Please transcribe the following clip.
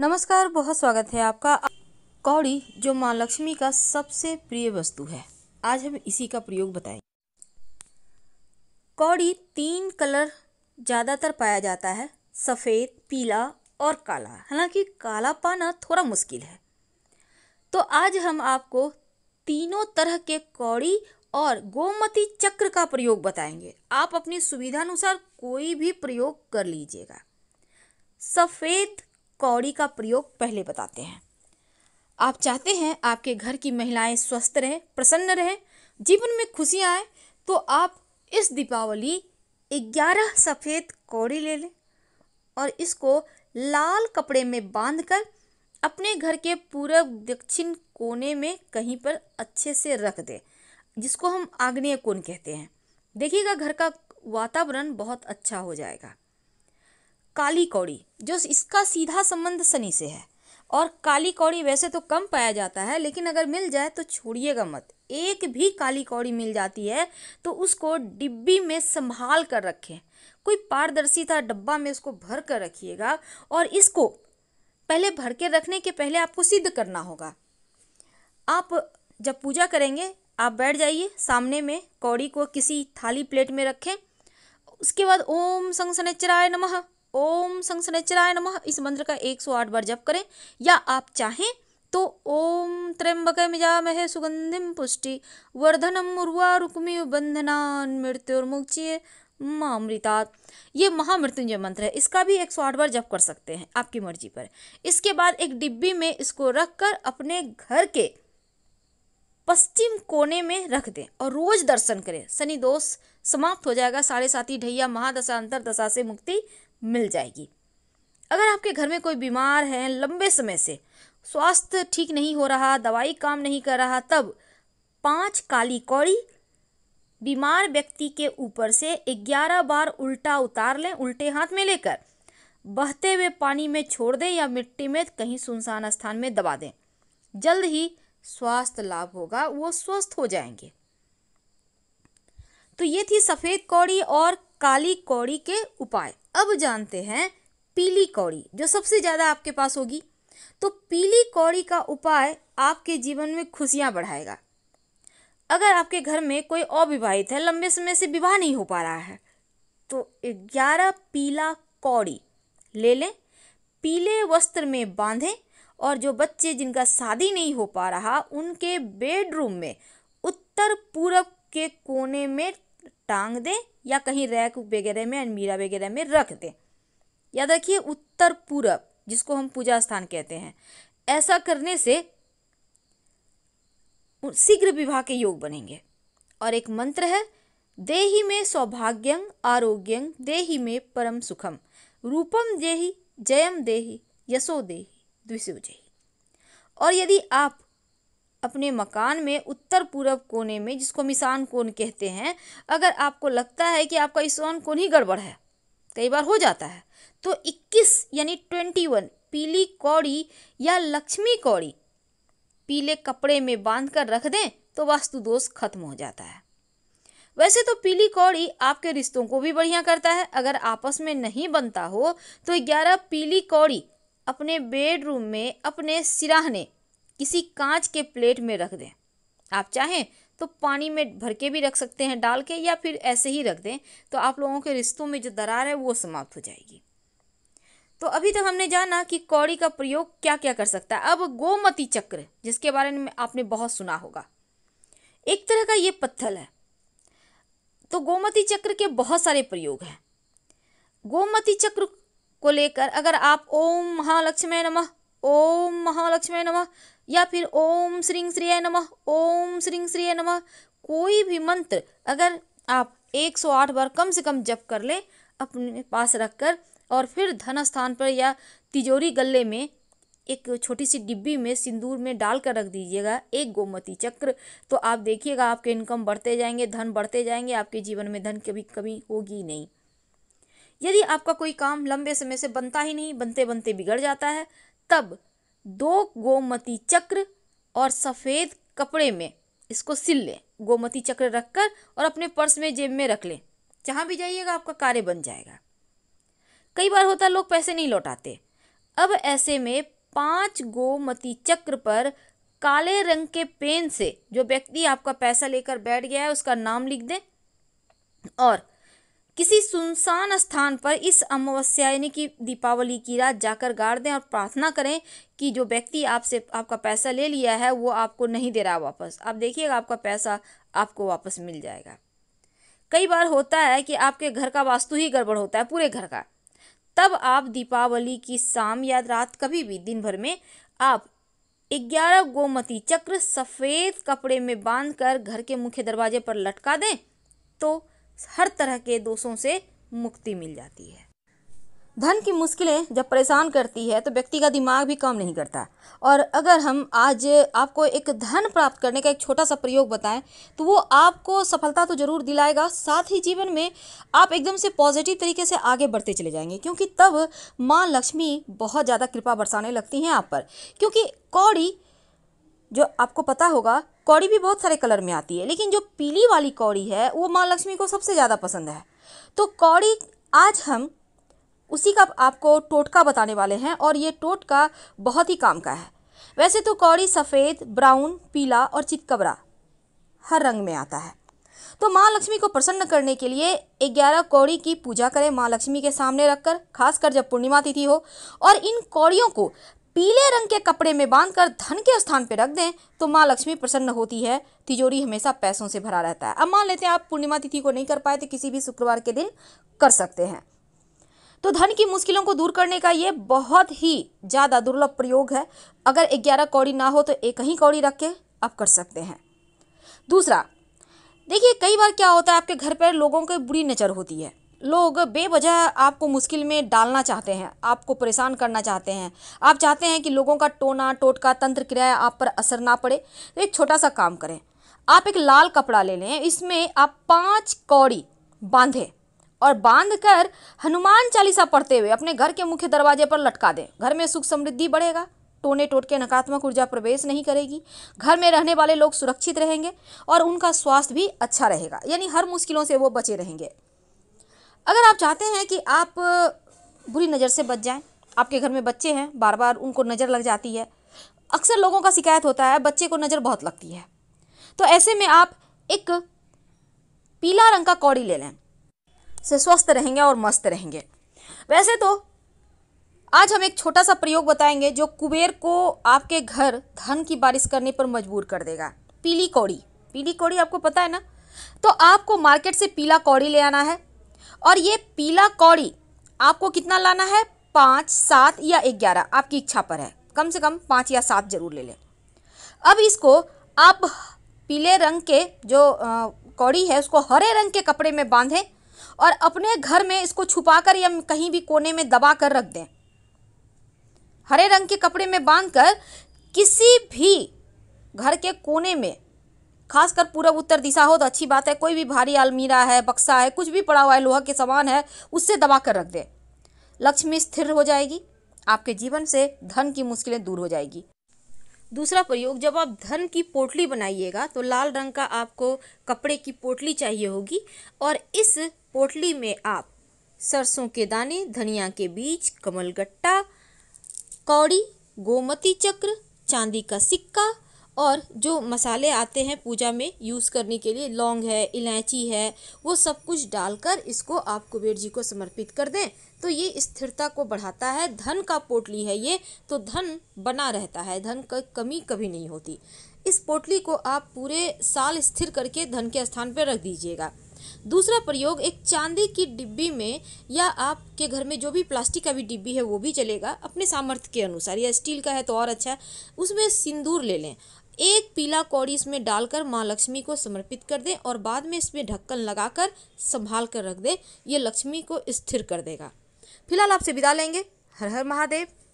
नमस्कार बहुत स्वागत है आपका कौड़ी जो माँ लक्ष्मी का सबसे प्रिय वस्तु है आज हम इसी का प्रयोग बताएं कौड़ी तीन कलर ज़्यादातर पाया जाता है सफ़ेद पीला और काला हालांकि काला पाना थोड़ा मुश्किल है तो आज हम आपको तीनों तरह के कौड़ी और गोमती चक्र का प्रयोग बताएंगे आप अपनी सुविधानुसार कोई भी प्रयोग कर लीजिएगा सफ़ेद कौड़ी का प्रयोग पहले बताते हैं आप चाहते हैं आपके घर की महिलाएं स्वस्थ रहें प्रसन्न रहें जीवन में खुशियाँ आए तो आप इस दीपावली ग्यारह सफ़ेद कौड़ी ले लें और इसको लाल कपड़े में बांधकर अपने घर के पूर्व दक्षिण कोने में कहीं पर अच्छे से रख दें जिसको हम आग्नेय कोण कहते हैं देखिएगा घर का वातावरण बहुत अच्छा हो जाएगा काली कौड़ी जो इसका सीधा संबंध शनि से है और काली कौड़ी वैसे तो कम पाया जाता है लेकिन अगर मिल जाए तो छोड़िएगा मत एक भी काली कौड़ी मिल जाती है तो उसको डिब्बी में संभाल कर रखें कोई पारदर्शिता डब्बा में उसको भर कर रखिएगा और इसको पहले भर के रखने के पहले आपको सिद्ध करना होगा आप जब पूजा करेंगे आप बैठ जाइए सामने में कौड़ी को किसी थाली प्लेट में रखें उसके बाद ओम संग सनेचराय नमः ओम संसनचराय नम इस मंत्र का 108 बार जप करें या आप चाहें तो ओम त्र्यंबक मह सुगंधिम पुष्टि वर्धनम उर्वा रुक्मी बंधनान मृत्युर्मुक्षीय मामृतात ये महामृत्युंजय मंत्र है इसका भी एक सौ आठ बार जप कर सकते हैं आपकी मर्जी पर इसके बाद एक डिब्बी में इसको रख कर अपने घर के पश्चिम कोने में रख दें और रोज दर्शन करें शनि दोष समाप्त हो जाएगा साढ़े साथी ढैया महादशा अंतर दशा से मुक्ति मिल जाएगी अगर आपके घर में कोई बीमार है लंबे समय से स्वास्थ्य ठीक नहीं हो रहा दवाई काम नहीं कर रहा तब पांच काली कौड़ी बीमार व्यक्ति के ऊपर से ग्यारह बार उल्टा उतार लें उल्टे हाथ में लेकर बहते हुए पानी में छोड़ दें या मिट्टी में कहीं सुनसान स्थान में दबा दें जल्द ही स्वास्थ्य लाभ होगा वो स्वस्थ हो जाएंगे तो ये थी सफ़ेद कौड़ी और काली कौड़ी के उपाय अब जानते हैं पीली कौड़ी जो सबसे ज़्यादा आपके पास होगी तो पीली कौड़ी का उपाय आपके जीवन में खुशियाँ बढ़ाएगा अगर आपके घर में कोई अविवाहित है लंबे समय से विवाह नहीं हो पा रहा है तो ग्यारह पीला कौड़ी ले लें पीले वस्त्र में बांधें और जो बच्चे जिनका शादी नहीं हो पा रहा उनके बेडरूम में उत्तर पूरब के कोने में टांग दें या कहीं रैक वगैरह में अलमीरा वगैरह में रख दें याद रखिए उत्तर पूरब जिसको हम पूजा स्थान कहते हैं ऐसा करने से शीघ्र विवाह के योग बनेंगे और एक मंत्र है देही में सौभाग्यं आरोग्यं देही में परम सुखम रूपम देही जयम देही यशो देही द्विशो जयी और यदि आप अपने मकान में उत्तर पूर्व कोने में जिसको हम ईशान कोण कहते हैं अगर आपको लगता है कि आपका ईशान कोण ही गड़बड़ है कई बार हो जाता है तो 21 यानी 21 पीली कौड़ी या लक्ष्मी कौड़ी पीले कपड़े में बांध कर रख दें तो वास्तु दोष खत्म हो जाता है वैसे तो पीली कौड़ी आपके रिश्तों को भी बढ़िया करता है अगर आपस में नहीं बनता हो तो ग्यारह पीली कौड़ी अपने बेडरूम में अपने सिराहने किसी कांच के प्लेट में रख दें आप चाहें तो पानी में भर के भी रख सकते हैं डाल के या फिर ऐसे ही रख दें तो आप लोगों के रिश्तों में जो दरार है वो समाप्त हो जाएगी तो अभी तक हमने जाना कि कौड़ी का प्रयोग क्या क्या कर सकता है अब गोमती चक्र जिसके बारे में आपने बहुत सुना होगा एक तरह का ये पत्थर है तो गोमती चक्र के बहुत सारे प्रयोग हैं गोमती चक्र को लेकर अगर आप ओम महालक्ष्मी नमः ओम महालक्ष्मी नमः या फिर ओम श्री श्री नमः ओम श्री श्री नमः कोई भी मंत्र अगर आप 108 बार कम से कम जप कर लें अपने पास रखकर और फिर धन स्थान पर या तिजोरी गले में एक छोटी सी डिब्बी में सिंदूर में डाल कर रख दीजिएगा एक गोमती चक्र तो आप देखिएगा आपके इनकम बढ़ते जाएंगे धन बढ़ते जाएंगे आपके जीवन में धन कभी कभी होगी नहीं यदि आपका कोई काम लंबे समय से बनता ही नहीं बनते बनते बिगड़ जाता है तब दो गोमती चक्र और सफ़ेद कपड़े में इसको सिल लें गोमती चक्र रख कर और अपने पर्स में जेब में रख लें जहाँ भी जाइएगा आपका कार्य बन जाएगा कई बार होता लोग पैसे नहीं लौटाते अब ऐसे में पांच गोमती चक्र पर काले रंग के पेन से जो व्यक्ति आपका पैसा लेकर बैठ गया है उसका नाम लिख दें और किसी सुनसान स्थान पर इस अमावस्या यानी कि दीपावली की रात जाकर गाड़ दें और प्रार्थना करें कि जो व्यक्ति आपसे आपका पैसा ले लिया है वो आपको नहीं दे रहा वापस आप देखिएगा आपका पैसा आपको वापस मिल जाएगा कई बार होता है कि आपके घर का वास्तु ही गड़बड़ होता है पूरे घर का तब आप दीपावली की शाम या रात कभी भी दिन भर में आप ग्यारह गोमती चक्र सफ़ेद कपड़े में बांधकर घर के मुख्य दरवाजे पर लटका दें तो हर तरह के दोषों से मुक्ति मिल जाती है धन की मुश्किलें जब परेशान करती है तो व्यक्ति का दिमाग भी काम नहीं करता और अगर हम आज आपको एक धन प्राप्त करने का एक छोटा सा प्रयोग बताएं तो वो आपको सफलता तो ज़रूर दिलाएगा साथ ही जीवन में आप एकदम से पॉजिटिव तरीके से आगे बढ़ते चले जाएंगे क्योंकि तब माँ लक्ष्मी बहुत ज़्यादा कृपा बरसाने लगती हैं आप पर क्योंकि कौड़ी जो आपको पता होगा कौड़ी भी बहुत सारे कलर में आती है लेकिन जो पीली वाली कौड़ी है वो माँ लक्ष्मी को सबसे ज़्यादा पसंद है तो कौड़ी आज हम उसी का आपको टोटका बताने वाले हैं और ये टोटका बहुत ही काम का है वैसे तो कौड़ी सफ़ेद ब्राउन पीला और चितकबरा हर रंग में आता है तो माँ लक्ष्मी को प्रसन्न करने के लिए ग्यारह कौड़ी की पूजा करें माँ लक्ष्मी के सामने रखकर खासकर जब पूर्णिमा तिथि हो और इन कौड़ियों को पीले रंग के कपड़े में बांधकर धन के स्थान पर रख दें तो माँ लक्ष्मी प्रसन्न होती है तिजोरी हमेशा पैसों से भरा रहता है अब मान लेते हैं आप पूर्णिमा तिथि को नहीं कर पाए तो किसी भी शुक्रवार के दिन कर सकते हैं तो धन की मुश्किलों को दूर करने का ये बहुत ही ज़्यादा दुर्लभ प्रयोग है अगर ग्यारह कौड़ी ना हो तो एक ही कौड़ी रख के आप कर सकते हैं दूसरा देखिए कई बार क्या होता है आपके घर पर लोगों की बुरी नज़र होती है लोग बेवजह आपको मुश्किल में डालना चाहते हैं आपको परेशान करना चाहते हैं आप चाहते हैं कि लोगों का टोना टोटका तंत्र क्रिया आप पर असर ना पड़े तो एक छोटा सा काम करें आप एक लाल कपड़ा ले लें इसमें आप पांच कौड़ी बांधें और बांध कर हनुमान चालीसा पढ़ते हुए अपने घर के मुख्य दरवाजे पर लटका दें घर में सुख समृद्धि बढ़ेगा टोने टोटके नकारात्मक ऊर्जा प्रवेश नहीं करेगी घर में रहने वाले लोग सुरक्षित रहेंगे और उनका स्वास्थ्य भी अच्छा रहेगा यानी हर मुश्किलों से वो बचे रहेंगे अगर आप चाहते हैं कि आप बुरी नज़र से बच जाएं आपके घर में बच्चे हैं बार बार उनको नज़र लग जाती है अक्सर लोगों का शिकायत होता है बच्चे को नज़र बहुत लगती है तो ऐसे में आप एक पीला रंग का कौड़ी ले लें से स्वस्थ रहेंगे और मस्त रहेंगे वैसे तो आज हम एक छोटा सा प्रयोग बताएंगे जो कुबेर को आपके घर धन की बारिश करने पर मजबूर कर देगा पीली कौड़ी पीली कौड़ी आपको पता है ना तो आपको मार्केट से पीला कौड़ी ले आना है और ये पीला कौड़ी आपको कितना लाना है पाँच सात या ग्यारह आपकी इच्छा पर है कम से कम पाँच या सात जरूर ले लें अब इसको आप पीले रंग के जो कौड़ी है उसको हरे रंग के कपड़े में बांधें और अपने घर में इसको छुपा कर या कहीं भी कोने में दबा कर रख दें हरे रंग के कपड़े में बांधकर किसी भी घर के कोने में खासकर पूरब उत्तर दिशा हो तो अच्छी बात है कोई भी भारी आलमीरा है बक्सा है कुछ भी पड़ा हुआ है लोहा के सामान है उससे दबा कर रख दें लक्ष्मी स्थिर हो जाएगी आपके जीवन से धन की मुश्किलें दूर हो जाएगी दूसरा प्रयोग जब आप धन की पोटली बनाइएगा तो लाल रंग का आपको कपड़े की पोटली चाहिए होगी और इस पोटली में आप सरसों के दाने धनिया के बीज कमलगट्टा कौड़ी गोमती चक्र चांदी का सिक्का और जो मसाले आते हैं पूजा में यूज़ करने के लिए लौंग है इलायची है वो सब कुछ डालकर इसको आप कुबेर जी को समर्पित कर दें तो ये स्थिरता को बढ़ाता है धन का पोटली है ये तो धन बना रहता है धन का कमी कभी नहीं होती इस पोटली को आप पूरे साल स्थिर करके धन के स्थान पर रख दीजिएगा दूसरा प्रयोग एक चांदी की डिब्बी में या आपके घर में जो भी प्लास्टिक का भी डिब्बी है वो भी चलेगा अपने सामर्थ्य के अनुसार या स्टील का है तो और अच्छा है उसमें सिंदूर ले लें एक पीला कौड़ी इसमें डालकर माँ लक्ष्मी को समर्पित कर दें और बाद में इसमें ढक्कन लगाकर संभाल कर रख दें ये लक्ष्मी को स्थिर कर देगा फिलहाल आपसे विदा लेंगे हर हर महादेव